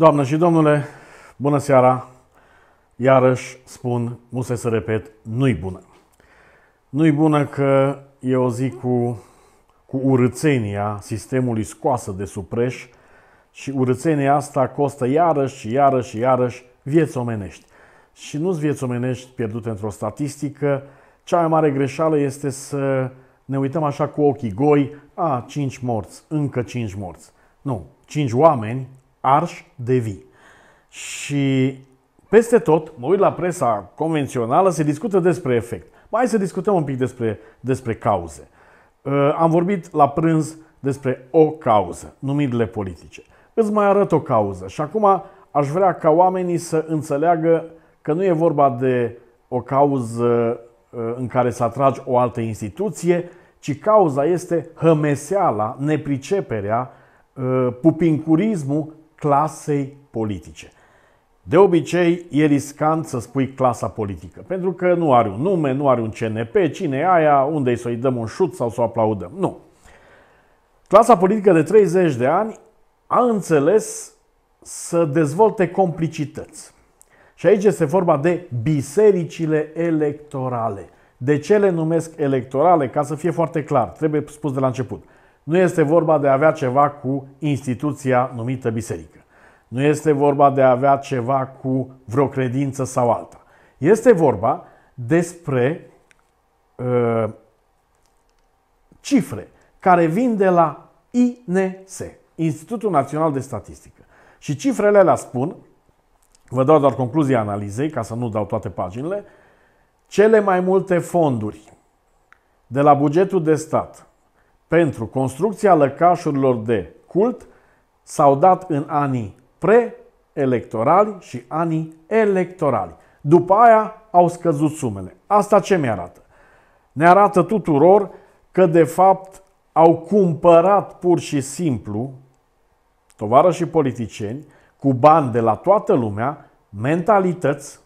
Doamnă și domnule, bună seara! Iarăși spun, musai să repet, nu-i bună. Nu-i bună că e o zi cu, cu urățenia sistemului scoasă de supreș și urățenia asta costă iarăși și iarăși și iarăși vieți omenești. Și nu-ți vieți omenești pierdute într-o statistică, cea mai mare greșeală este să ne uităm așa cu ochii goi, a, cinci morți, încă cinci morți. Nu, cinci oameni Arș de vi. Și peste tot, mă uit la presa convențională, se discută despre efect. Mai să discutăm un pic despre, despre cauze. Uh, am vorbit la prânz despre o cauză, numirile politice. Îți mai arăt o cauză și acum aș vrea ca oamenii să înțeleagă că nu e vorba de o cauză uh, în care să atragi o altă instituție, ci cauza este hămeseala, nepriceperea, uh, pupincurismul clasei politice. De obicei, e riscant să spui clasa politică, pentru că nu are un nume, nu are un CNP, cine e aia, unde să-i dăm un șut sau să o aplaudăm. Nu. Clasa politică de 30 de ani a înțeles să dezvolte complicități. Și aici este vorba de bisericile electorale. De ce le numesc electorale? Ca să fie foarte clar, trebuie spus de la început. Nu este vorba de a avea ceva cu instituția numită biserică. Nu este vorba de a avea ceva cu vreo credință sau alta. Este vorba despre uh, cifre care vin de la INS, Institutul Național de Statistică. Și cifrele alea spun, vă dau doar concluzia analizei, ca să nu dau toate paginile, cele mai multe fonduri de la bugetul de stat pentru construcția lăcașurilor de cult s-au dat în anii preelectorali și anii electorali. După aia au scăzut sumele. Asta ce mi-arată? Ne arată tuturor că de fapt au cumpărat pur și simplu tovară și politicieni cu bani de la toată lumea, mentalități,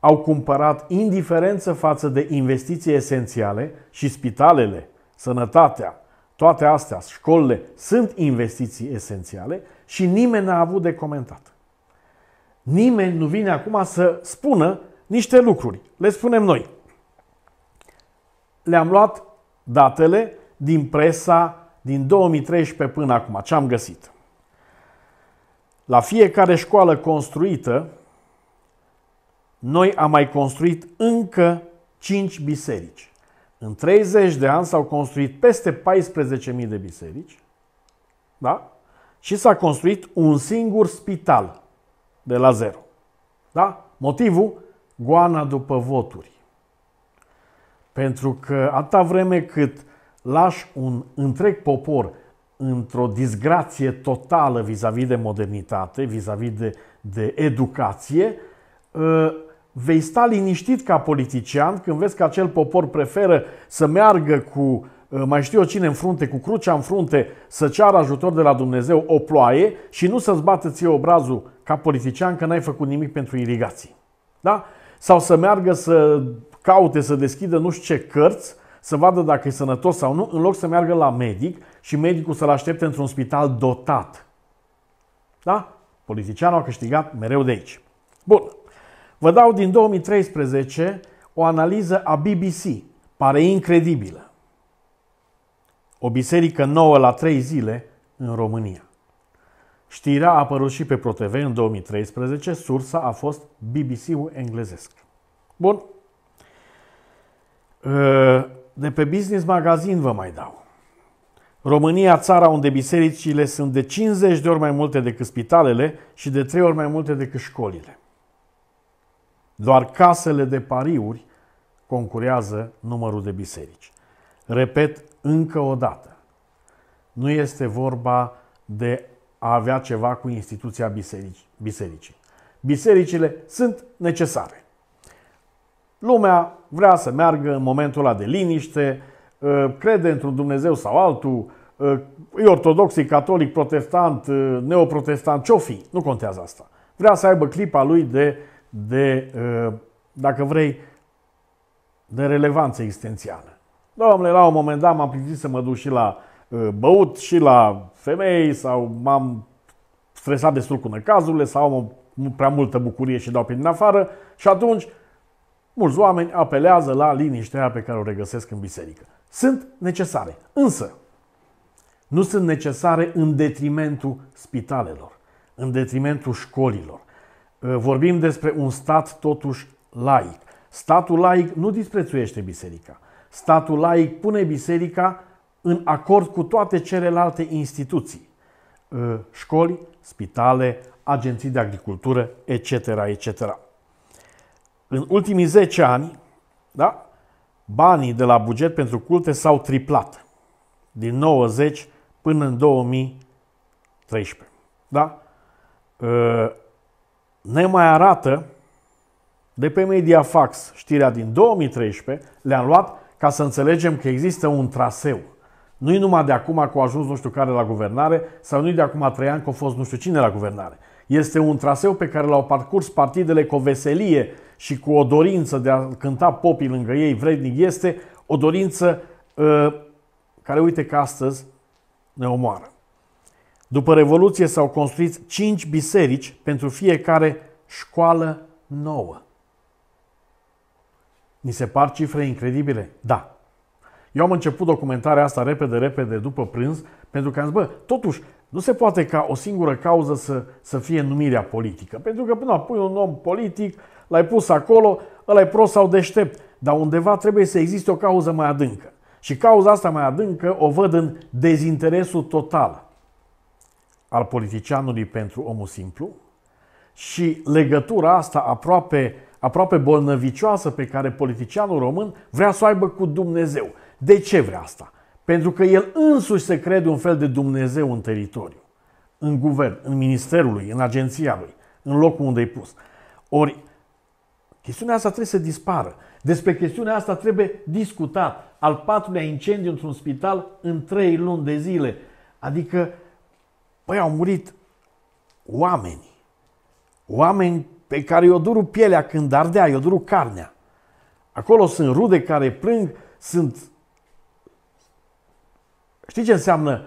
au cumpărat indiferență față de investiții esențiale și spitalele, sănătatea, toate astea, școlile, sunt investiții esențiale și nimeni n-a avut de comentat. Nimeni nu vine acum să spună niște lucruri. Le spunem noi. Le-am luat datele din presa din 2013 până acum, ce am găsit. La fiecare școală construită, noi am mai construit încă 5 biserici. În 30 de ani s-au construit peste 14.000 de biserici. Da? și s-a construit un singur spital de la zero. Da? Motivul? Goana după voturi. Pentru că atâta vreme cât lași un întreg popor într-o disgrație totală vis-a-vis -vis de modernitate, vis-a-vis -vis de, de educație, ă, vei sta liniștit ca politician când vezi că acel popor preferă să meargă cu Ă, mai știu eu cine în frunte, cu crucea în frunte, să ceară ajutor de la Dumnezeu o ploaie și nu să-ți bată ție obrazul ca politician că n-ai făcut nimic pentru irigații. Da? Sau să meargă să caute, să deschidă nu știu ce cărți, să vadă dacă e sănătos sau nu, în loc să meargă la medic și medicul să-l aștepte într-un spital dotat. Da? Politicianul a câștigat mereu de aici. Bun. Vă dau din 2013 o analiză a BBC. Pare incredibilă. O biserică nouă la trei zile în România. Știrea a apărut și pe ProTV în 2013, sursa a fost BBC-ul englezesc. Bun. Ă, de pe Business Magazine vă mai dau. România, țara unde bisericile sunt de 50 de ori mai multe decât spitalele și de 3 ori mai multe decât școlile. Doar casele de pariuri concurează numărul de biserici. Repet încă o dată, nu este vorba de a avea ceva cu instituția biserici, bisericii. Bisericile sunt necesare. Lumea vrea să meargă în momentul ăla de liniște, ă, crede într-un Dumnezeu sau altul, ă, e ortodox, e catolic, protestant, ă, neoprotestant, ce-o fi, nu contează asta. Vrea să aibă clipa lui de, de dacă vrei, de relevanță existențială. Doamne, la un moment dat m-am plictisit să mă duc și la uh, băut și la femei sau m-am stresat destul cu năcazurile sau am o, prea multă bucurie și dau pe din afară și atunci mulți oameni apelează la liniștea pe care o regăsesc în biserică. Sunt necesare, însă nu sunt necesare în detrimentul spitalelor, în detrimentul școlilor. Uh, vorbim despre un stat totuși laic. Statul laic nu disprețuiește biserica. Statul laic pune biserica în acord cu toate celelalte instituții, ă, școli, spitale, agenții de agricultură, etc. etc. În ultimii 10 ani, da, banii de la buget pentru culte s-au triplat, din 90 până în 2013. Da? Ă, ne mai arată de pe Mediafax știrea din 2013, le-am luat ca să înțelegem că există un traseu. Nu e numai de acum că a ajuns nu știu care la guvernare sau nu e de acum a trei ani că a fost nu știu cine la guvernare. Este un traseu pe care l-au parcurs partidele cu o veselie și cu o dorință de a cânta popii lângă ei vrednic este o dorință uh, care uite că astăzi ne omoară. După Revoluție s-au construit cinci biserici pentru fiecare școală nouă. Ni se par cifre incredibile? Da. Eu am început documentarea asta repede, repede după prânz, pentru că am zis, bă, totuși, nu se poate ca o singură cauză să, să fie numirea politică. Pentru că până pui un om politic, l-ai pus acolo, ăla e prost sau deștept. Dar undeva trebuie să existe o cauză mai adâncă. Și cauza asta mai adâncă o văd în dezinteresul total al politicianului pentru omul simplu și legătura asta aproape aproape bolnăvicioasă pe care politicianul român vrea să o aibă cu Dumnezeu. De ce vrea asta? Pentru că el însuși se crede un fel de Dumnezeu în teritoriu, în guvern, în ministerul lui, în agenția lui, în locul unde e pus. Ori, chestiunea asta trebuie să dispară. Despre chestiunea asta trebuie discutat. Al patrulea incendiu într-un spital în trei luni de zile. Adică, păi au murit oameni. Oameni pe care i-o duru pielea când ardea, i-o duru carnea. Acolo sunt rude care plâng, sunt... Știi ce înseamnă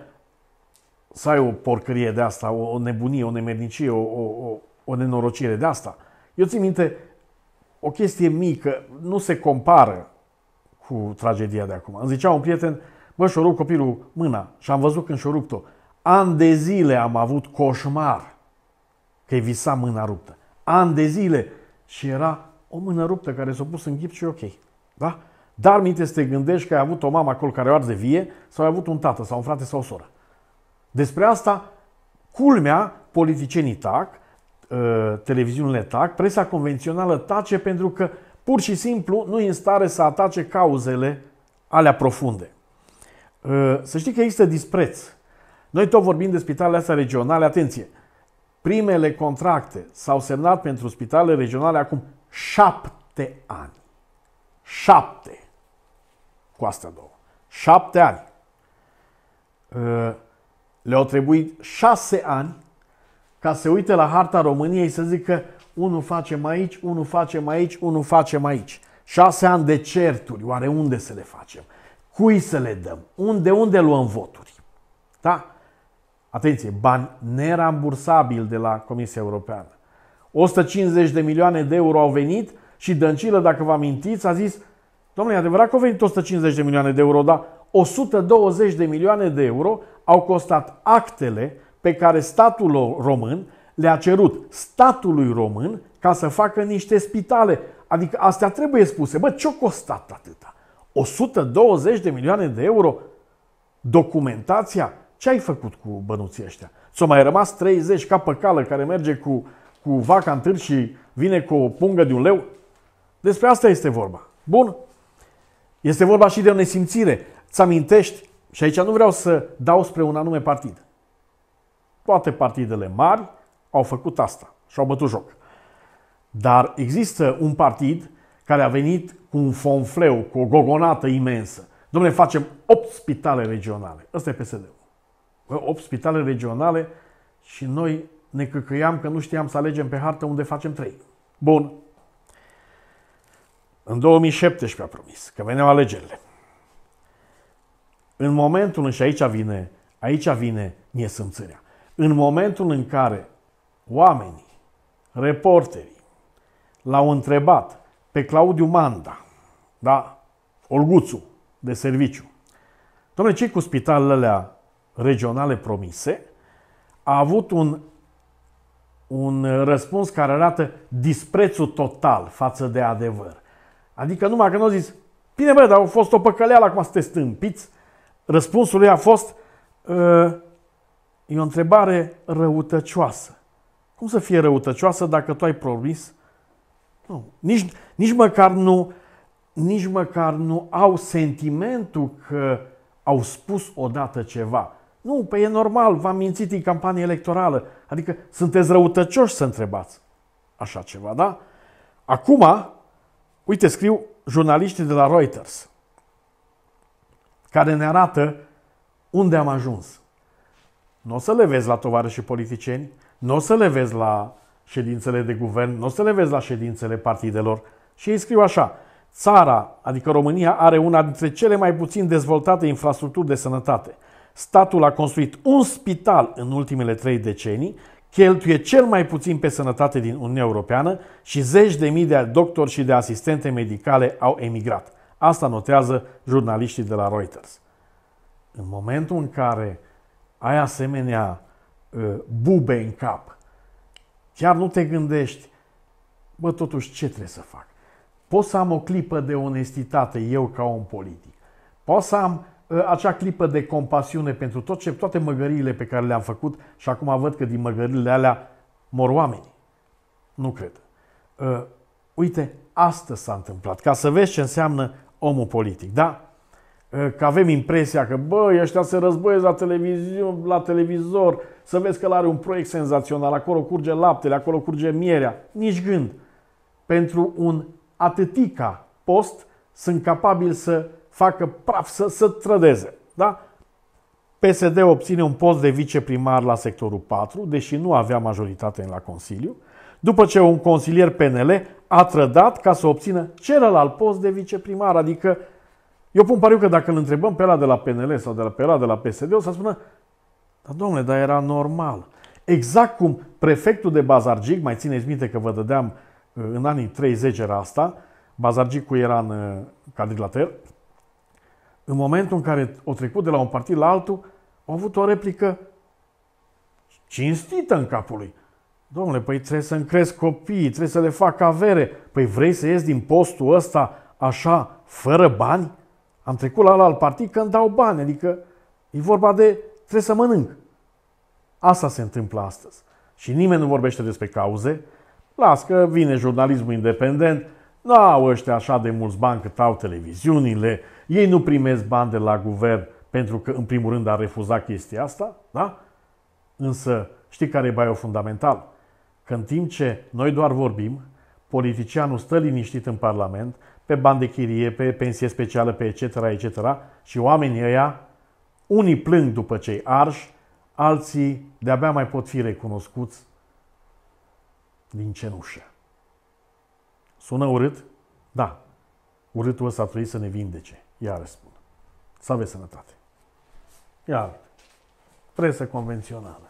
să ai o porcărie de asta, o nebunie, o nemednicie, o, o, o nenorocire de asta? Eu țin minte o chestie mică, nu se compară cu tragedia de acum. Îmi zicea un prieten, bă, și-o rup copilul mâna și am văzut când și-o rupt-o. An de zile am avut coșmar că-i visa mâna ruptă ani de zile și era o mână ruptă care s-a pus în ghip și ok. Da? Dar minte să te gândești că ai avut o mamă acolo care o arde vie sau ai avut un tată sau un frate sau o soră. Despre asta, culmea, politicienii tac, ă, televiziunile tac, presa convențională tace pentru că pur și simplu nu e în stare să atace cauzele alea profunde. Ă, să știi că există dispreț. Noi tot vorbim de spitalele astea regionale, atenție, primele contracte s-au semnat pentru spitalele regionale acum șapte ani. Șapte. Cu astea două. Șapte ani. Uh, le-au trebuit șase ani ca să uite la harta României să zică unul facem aici, unul facem aici, unul facem aici. Șase ani de certuri, oare unde să le facem? Cui să le dăm? Unde, unde luăm voturi? Da? atenție, bani nerambursabili de la Comisia Europeană. 150 de milioane de euro au venit și Dăncilă, dacă vă amintiți, a zis Domnule, e adevărat că au venit 150 de milioane de euro, dar 120 de milioane de euro au costat actele pe care statul român le-a cerut statului român ca să facă niște spitale. Adică astea trebuie spuse. Bă, ce-a costat atâta? 120 de milioane de euro documentația ce ai făcut cu bănuții ăștia? ți au mai rămas 30 ca pe cală care merge cu, cu vaca în și vine cu o pungă de un leu? Despre asta este vorba. Bun. Este vorba și de o nesimțire. Ți amintești, și aici nu vreau să dau spre un anume partid. Toate partidele mari au făcut asta și au bătut joc. Dar există un partid care a venit cu un fonfleu, cu o gogonată imensă. Domnule, facem 8 spitale regionale. Ăsta e PSD-ul. 8 spitale regionale și noi ne căcăiam că nu știam să alegem pe hartă unde facem 3. Bun. În 2017 a promis că veneau alegerile. În momentul în și aici vine, aici vine nesâmțârea. În momentul în care oamenii, reporterii, l-au întrebat pe Claudiu Manda, da, Olguțu, de serviciu. Domnule, ce cu spitalele alea regionale promise, a avut un, un răspuns care arată disprețul total față de adevăr. Adică numai nu au zis, bine bă, dar au fost o păcăleală, acum te stâmpiți, răspunsul lui a fost, e o întrebare răutăcioasă. Cum să fie răutăcioasă dacă tu ai promis? Nu. Nici, nici, măcar nu, nici măcar nu au sentimentul că au spus odată ceva. Nu, pe e normal, v-am mințit în campanie electorală. Adică sunteți răutăcioși să întrebați așa ceva, da? Acum, uite, scriu jurnaliștii de la Reuters, care ne arată unde am ajuns. Nu o să le vezi la tovarășii politicieni, nu o să le vezi la ședințele de guvern, nu o să le vezi la ședințele partidelor. Și ei scriu așa, țara, adică România, are una dintre cele mai puțin dezvoltate infrastructuri de sănătate – Statul a construit un spital în ultimele trei decenii, cheltuie cel mai puțin pe sănătate din Uniunea Europeană și zeci de mii de doctori și de asistente medicale au emigrat. Asta notează jurnaliștii de la Reuters. În momentul în care ai asemenea uh, bube în cap, chiar nu te gândești, bă, totuși ce trebuie să fac? Pot să am o clipă de onestitate eu ca om politic. Pot să am Ă, acea clipă de compasiune pentru tot ce, toate măgăriile pe care le-am făcut și acum văd că din măgările alea mor oamenii. Nu cred. Ă, uite, asta s-a întâmplat. Ca să vezi ce înseamnă omul politic, da? Ă, că avem impresia că, bă, ăștia se războiesc la, la televizor, să vezi că are un proiect senzațional, acolo curge laptele, acolo curge mierea. Nici gând. Pentru un atâtica post sunt capabil să facă praf, să, să trădeze. Da? PSD obține un post de viceprimar la sectorul 4, deși nu avea majoritate la Consiliu, după ce un consilier PNL a trădat ca să obțină celălalt post de viceprimar. Adică, eu pun pariu că dacă îl întrebăm pe ăla de la PNL sau de la, pe ăla de la PSD, o să spună, dar domnule, dar era normal. Exact cum prefectul de Bazargic, mai țineți minte că vă dădeam uh, în anii 30 era asta, Bazargicul era în uh, cadrilater, în momentul în care o trecut de la un partid la altul, au avut o replică cinstită în capul lui. Domnule, păi trebuie să-mi cresc copiii, trebuie să le fac avere. Păi vrei să ieși din postul ăsta așa, fără bani? Am trecut la alt partid că îmi dau bani, adică e vorba de trebuie să mănânc. Asta se întâmplă astăzi. Și nimeni nu vorbește despre cauze. Las că vine jurnalismul independent, nu da, au ăștia așa de mulți bani cât au televiziunile, ei nu primesc bani de la guvern pentru că, în primul rând, a refuzat chestia asta, da? Însă, știi care e baiul fundamental? Că în timp ce noi doar vorbim, politicianul stă liniștit în Parlament, pe bani de chirie, pe pensie specială, pe etc., etc., și oamenii ăia, unii plâng după cei arși, alții de-abia mai pot fi recunoscuți din cenușă. Sună urât? Da. Urâtul ăsta trebuie să ne vindece. Iar spun, Să aveți sănătate. Iar presă convențională.